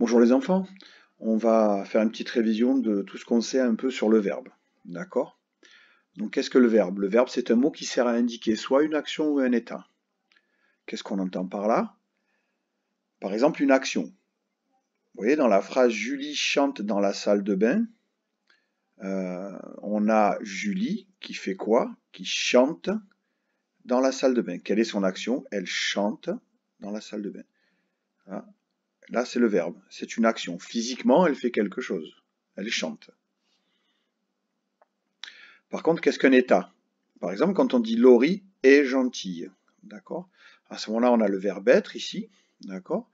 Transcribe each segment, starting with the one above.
Bonjour les enfants, on va faire une petite révision de tout ce qu'on sait un peu sur le verbe. D'accord Donc qu'est-ce que le verbe Le verbe c'est un mot qui sert à indiquer soit une action ou un état. Qu'est-ce qu'on entend par là Par exemple une action. Vous voyez dans la phrase Julie chante dans la salle de bain, euh, on a Julie qui fait quoi Qui chante dans la salle de bain. Quelle est son action Elle chante dans la salle de bain. Voilà. Là, c'est le verbe. C'est une action. Physiquement, elle fait quelque chose. Elle chante. Par contre, qu'est-ce qu'un état Par exemple, quand on dit Laurie est gentille, d'accord À ce moment-là, on a le verbe être ici, d'accord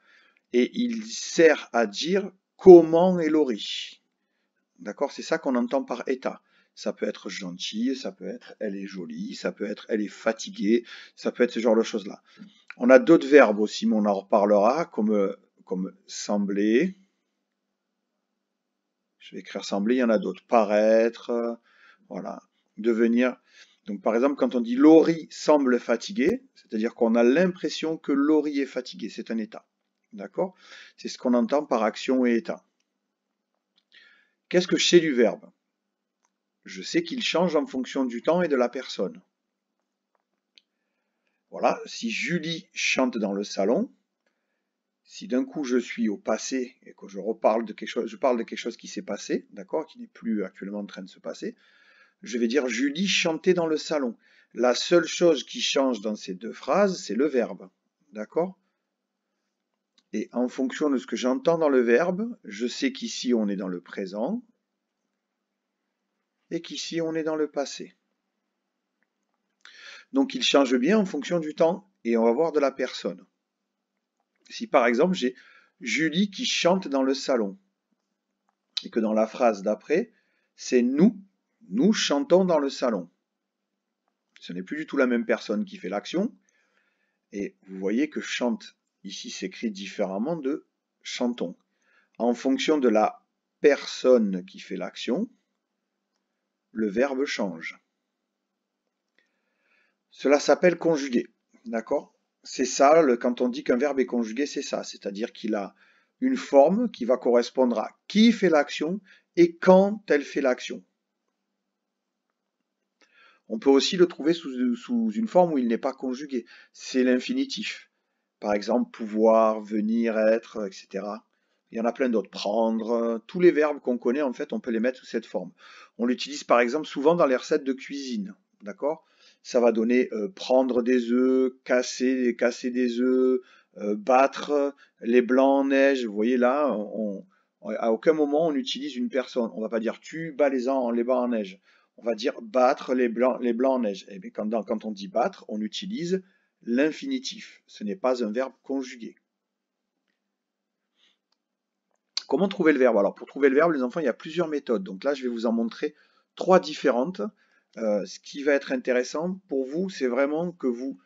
Et il sert à dire comment est Laurie. D'accord C'est ça qu'on entend par état. Ça peut être gentille, ça peut être elle est jolie, ça peut être elle est fatiguée, ça peut être ce genre de choses-là. On a d'autres verbes aussi, mais on en reparlera, comme euh, comme sembler. Je vais écrire sembler, il y en a d'autres. Paraître, voilà. Devenir. Donc par exemple, quand on dit Laurie semble fatigué, c'est-à-dire qu'on a l'impression que Laurie est fatiguée, c'est un état. D'accord C'est ce qu'on entend par action et état. Qu'est-ce que je sais du verbe Je sais qu'il change en fonction du temps et de la personne. Voilà, si Julie chante dans le salon, si d'un coup je suis au passé et que je reparle de quelque chose, je parle de quelque chose qui s'est passé, d'accord, qui n'est plus actuellement en train de se passer, je vais dire Julie chantait dans le salon. La seule chose qui change dans ces deux phrases, c'est le verbe, d'accord Et en fonction de ce que j'entends dans le verbe, je sais qu'ici on est dans le présent et qu'ici on est dans le passé. Donc il change bien en fonction du temps et on va voir de la personne. Si par exemple j'ai Julie qui chante dans le salon et que dans la phrase d'après, c'est nous, nous chantons dans le salon. Ce n'est plus du tout la même personne qui fait l'action. Et vous voyez que chante ici s'écrit différemment de chantons. En fonction de la personne qui fait l'action, le verbe change. Cela s'appelle conjugué. D'accord c'est ça, quand on dit qu'un verbe est conjugué, c'est ça, c'est-à-dire qu'il a une forme qui va correspondre à qui fait l'action et quand elle fait l'action. On peut aussi le trouver sous, sous une forme où il n'est pas conjugué, c'est l'infinitif. Par exemple, pouvoir, venir, être, etc. Il y en a plein d'autres. Prendre, tous les verbes qu'on connaît, en fait, on peut les mettre sous cette forme. On l'utilise par exemple souvent dans les recettes de cuisine, d'accord ça va donner euh, prendre des œufs, casser, casser des œufs, euh, battre les blancs en neige. Vous voyez là, à aucun moment on utilise une personne. On ne va pas dire tu bats les, en, les blancs en neige. On va dire battre les blancs, les blancs en neige. Et eh quand, quand on dit battre, on utilise l'infinitif. Ce n'est pas un verbe conjugué. Comment trouver le verbe Alors pour trouver le verbe, les enfants, il y a plusieurs méthodes. Donc là, je vais vous en montrer trois différentes. Euh, ce qui va être intéressant pour vous, c'est vraiment que vous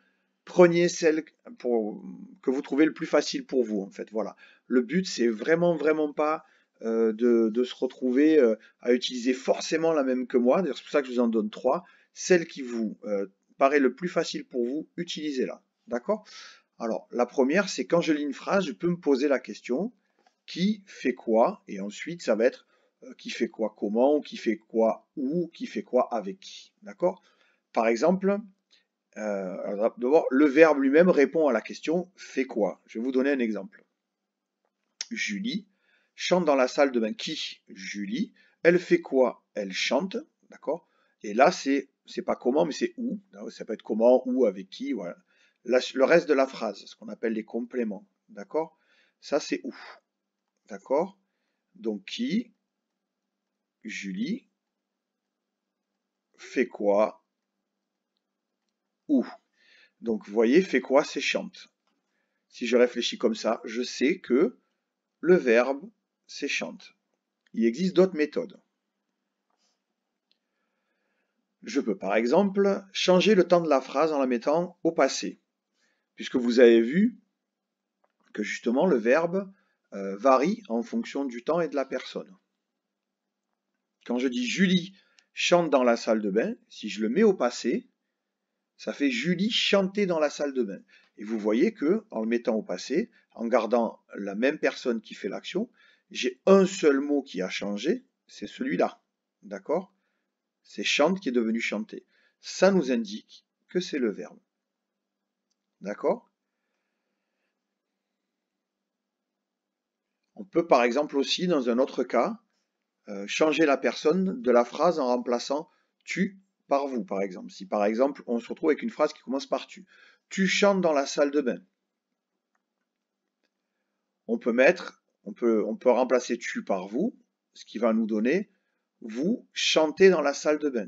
preniez celle que vous trouvez le plus facile pour vous, en fait. Voilà. Le but, c'est vraiment, vraiment pas euh, de, se retrouver euh, à utiliser forcément la même que moi. c'est pour ça que je vous en donne trois. Celle qui vous paraît le plus facile pour vous, utilisez-la. D'accord Alors, la première, c'est quand je lis une phrase, je peux me poser la question qui fait quoi Et ensuite, ça va être euh, qui fait quoi comment, qui fait quoi où, qui fait quoi avec qui. D'accord Par exemple, euh, le verbe lui-même répond à la question fait quoi Je vais vous donner un exemple. Julie chante dans la salle de bain. Qui Julie. Elle fait quoi Elle chante. D'accord Et là, c'est c'est pas comment, mais c'est où. Ça peut être comment, où, avec qui. Voilà. le reste de la phrase, ce qu'on appelle les compléments. D'accord Ça, c'est où. D'accord Donc qui Julie fait quoi Où Donc vous voyez, fait quoi c'est chante. Si je réfléchis comme ça, je sais que le verbe c'est chante. Il existe d'autres méthodes. Je peux par exemple changer le temps de la phrase en la mettant au passé, puisque vous avez vu que justement le verbe euh, varie en fonction du temps et de la personne. Quand je dis Julie chante dans la salle de bain, si je le mets au passé, ça fait Julie chanter dans la salle de bain. Et vous voyez que, en le mettant au passé, en gardant la même personne qui fait l'action, j'ai un seul mot qui a changé, c'est celui-là. D'accord C'est chante qui est devenu chanter. Ça nous indique que c'est le verbe. D'accord On peut par exemple aussi, dans un autre cas, euh, changer la personne de la phrase en remplaçant tu par vous, par exemple. Si par exemple, on se retrouve avec une phrase qui commence par tu. Tu chantes dans la salle de bain. On peut mettre, on peut, on peut remplacer tu par vous, ce qui va nous donner vous chantez dans la salle de bain.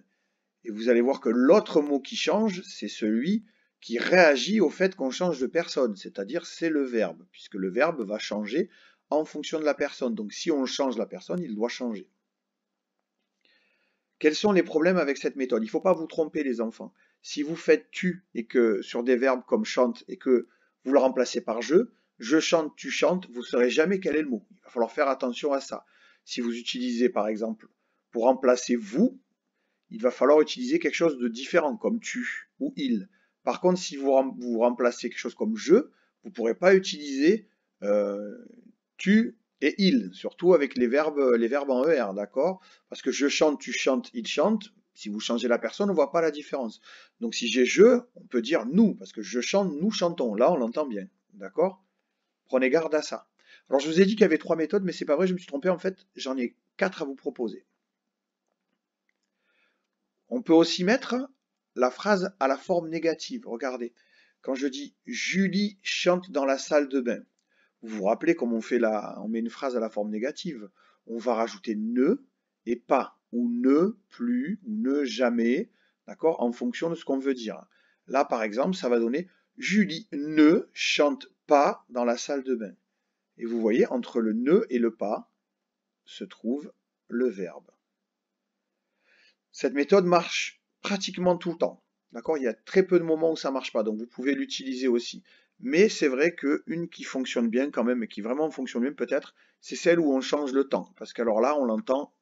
Et vous allez voir que l'autre mot qui change, c'est celui qui réagit au fait qu'on change de personne, c'est-à-dire c'est le verbe, puisque le verbe va changer en fonction de la personne. Donc si on change la personne, il doit changer. Quels sont les problèmes avec cette méthode Il ne faut pas vous tromper les enfants. Si vous faites tu et que sur des verbes comme chante et que vous le remplacez par je, je chante, tu chantes, vous ne saurez jamais quel est le mot. Il va falloir faire attention à ça. Si vous utilisez par exemple pour remplacer vous, il va falloir utiliser quelque chose de différent comme tu ou il. Par contre, si vous, vous remplacez quelque chose comme je, vous pourrez pas utiliser euh, tu et il, surtout avec les verbes, les verbes en ER, d'accord Parce que je chante, tu chantes, il chante. Si vous changez la personne, on ne voit pas la différence. Donc si j'ai je, on peut dire nous, parce que je chante, nous chantons. Là, on l'entend bien, d'accord Prenez garde à ça. Alors je vous ai dit qu'il y avait trois méthodes, mais c'est pas vrai, je me suis trompé. En fait, j'en ai quatre à vous proposer. On peut aussi mettre la phrase à la forme négative. Regardez, quand je dis Julie chante dans la salle de bain, vous vous rappelez comment on fait on met une phrase à la forme négative. On va rajouter ne et pas, ou ne plus, ou ne jamais, d'accord, en fonction de ce qu'on veut dire. Là, par exemple, ça va donner Julie ne chante pas dans la salle de bain. Et vous voyez, entre le ne et le pas se trouve le verbe. Cette méthode marche pratiquement tout le temps. D'accord Il y a très peu de moments où ça ne marche pas, donc vous pouvez l'utiliser aussi. Mais c'est vrai qu'une qui fonctionne bien quand même, et qui vraiment fonctionne bien peut-être, c'est celle où on change le temps. Parce qu'alors là, on l'entend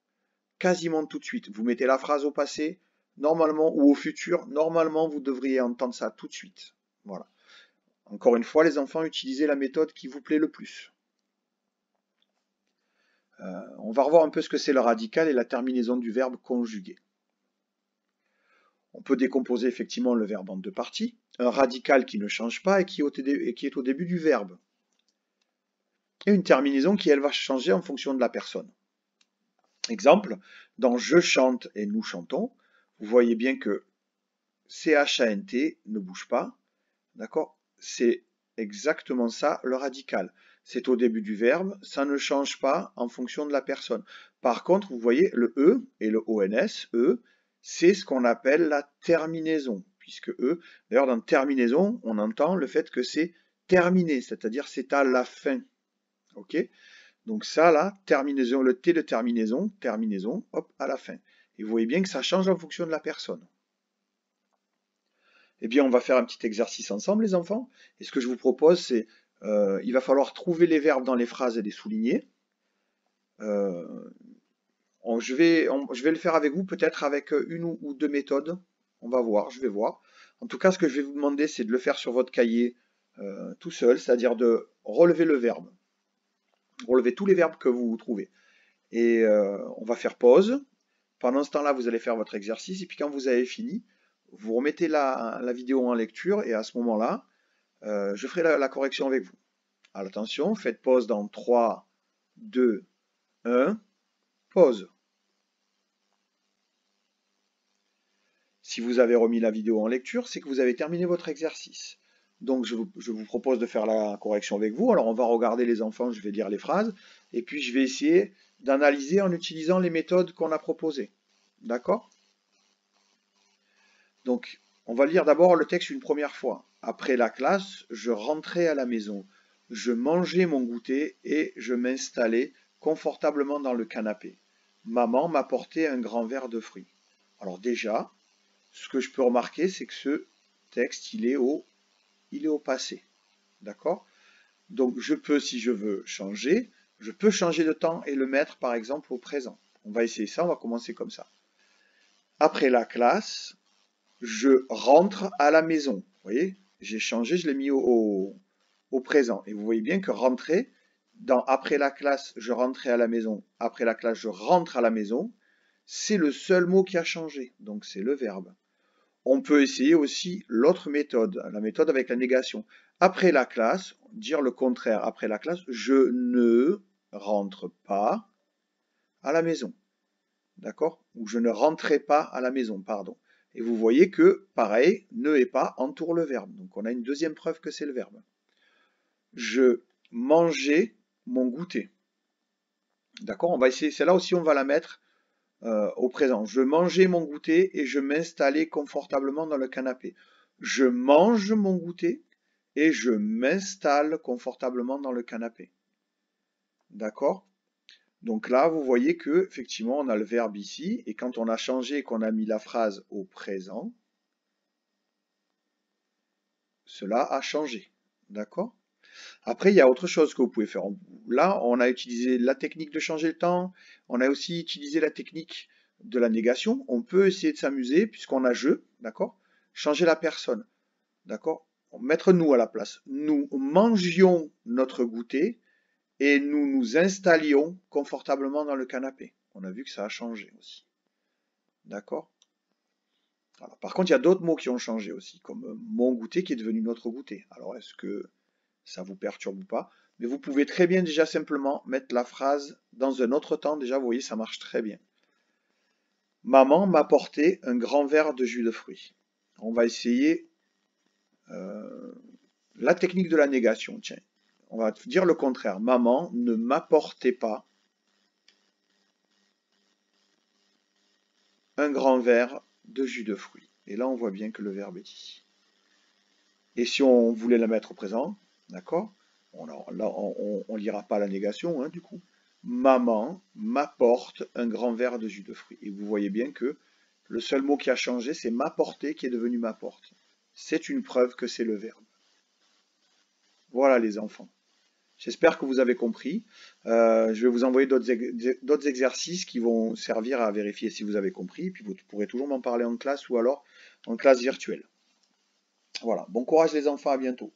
quasiment tout de suite. Vous mettez la phrase au passé, normalement, ou au futur, normalement, vous devriez entendre ça tout de suite. Voilà. Encore une fois, les enfants, utilisez la méthode qui vous plaît le plus. Euh, on va revoir un peu ce que c'est le radical et la terminaison du verbe conjugué. On peut décomposer effectivement le verbe en deux parties un radical qui ne change pas et qui, est au début du verbe. Et une terminaison qui, elle, va changer en fonction de la personne. Exemple, dans je chante et nous chantons, vous voyez bien que CHANT ne bouge pas. D'accord C'est exactement ça le radical. C'est au début du verbe, ça ne change pas en fonction de la personne. Par contre, vous voyez, le E et le ONS, E, c'est ce qu'on appelle la terminaison puisque eux, d'ailleurs dans terminaison, on entend le fait que c'est terminé, c'est-à-dire c'est à la fin. Ok Donc ça là, terminaison, le T de terminaison, terminaison, hop, à la fin. Et vous voyez bien que ça change en fonction de la personne. Eh bien, on va faire un petit exercice ensemble, les enfants. Et ce que je vous propose, c'est qu'il euh, il va falloir trouver les verbes dans les phrases et les souligner. Euh, je vais le faire avec vous, peut-être avec une ou deux méthodes. On va voir, je vais voir. En tout cas, ce que je vais vous demander, c'est de le faire sur votre cahier euh, tout seul, c'est-à-dire de relever le verbe. Relever tous les verbes que vous trouvez. Et euh, on va faire pause. Pendant ce temps-là, vous allez faire votre exercice. Et puis quand vous avez fini, vous remettez la, vidéo en lecture. Et à ce moment-là, euh, je ferai la, la, correction avec vous. Alors attention, faites pause dans 3, 2, 1. Pause. Si vous avez remis la vidéo en lecture, c'est que vous avez terminé votre exercice. Donc je vous, propose de faire la correction avec vous. Alors on va regarder les enfants, je vais lire les phrases, et puis je vais essayer d'analyser en utilisant les méthodes qu'on a proposées. D'accord Donc on va lire d'abord le texte une première fois. Après la classe, je rentrais à la maison. Je mangeais mon goûter et je m'installais confortablement dans le canapé. Maman m'apportait un grand verre de fruits. Alors déjà, ce que je peux remarquer, c'est que ce texte, il est au, passé. D'accord Donc, je peux, si je veux changer, je peux changer de temps et le mettre, par exemple, au présent. On va essayer ça, on va commencer comme ça. Après la classe, je rentre à la maison. Vous voyez J'ai changé, je l'ai mis au, au, présent. Et vous voyez bien que rentrer, dans après la classe, je rentrais à la maison. Après la classe, je rentre à la maison. C'est le seul mot qui a changé. Donc, c'est le verbe. On peut essayer aussi l'autre méthode, la méthode avec la négation. Après la classe, dire le contraire. Après la classe, je ne rentre pas à la maison. D'accord Ou je ne rentrais pas à la maison, pardon. Et vous voyez que, pareil, ne et pas entoure le verbe. Donc on a une deuxième preuve que c'est le verbe. Je mangeais mon goûter. D'accord On va essayer, celle-là aussi, on va la mettre euh, au présent. Je mangeais mon goûter et je m'installais confortablement dans le canapé. Je mange mon goûter et je m'installe confortablement dans le canapé. D'accord Donc là, vous voyez que effectivement, on a le verbe ici et quand on a changé qu'on a mis la phrase au présent, cela a changé. D'accord après, il y a autre chose que vous pouvez faire. Là, on a utilisé la technique de changer le temps, on a aussi utilisé la technique de la négation. On peut essayer de s'amuser puisqu'on a jeu d'accord Changer la personne, d'accord Mettre nous à la place. Nous mangions notre goûter et nous nous installions confortablement dans le canapé. On a vu que ça a changé aussi. D'accord Par contre, il y a d'autres mots qui ont changé aussi, comme mon goûter qui est devenu notre goûter. Alors, est-ce que ça vous perturbe ou pas. Mais vous pouvez très bien déjà simplement mettre la phrase dans un autre temps. Déjà, vous voyez, ça marche très bien. Maman m'a porté un grand verre de jus de fruits. On va essayer euh, la technique de la négation. Tiens, on va dire le contraire. Maman ne m'apportait pas un grand verre de jus de fruits. Et là, on voit bien que le verbe est ici. Et si on voulait la mettre au présent, D'accord on, on, lira pas la négation, hein, du coup. Maman m'apporte un grand verre de jus de fruits. Et vous voyez bien que le seul mot qui a changé, c'est m'apporter qui est devenu m'apporte. C'est une preuve que c'est le verbe. Voilà les enfants. J'espère que vous avez compris. Euh, je vais vous envoyer d'autres exercices qui vont servir à vérifier si vous avez compris. Puis vous pourrez toujours m'en parler en classe ou alors en classe virtuelle. Voilà. Bon courage les enfants, à bientôt.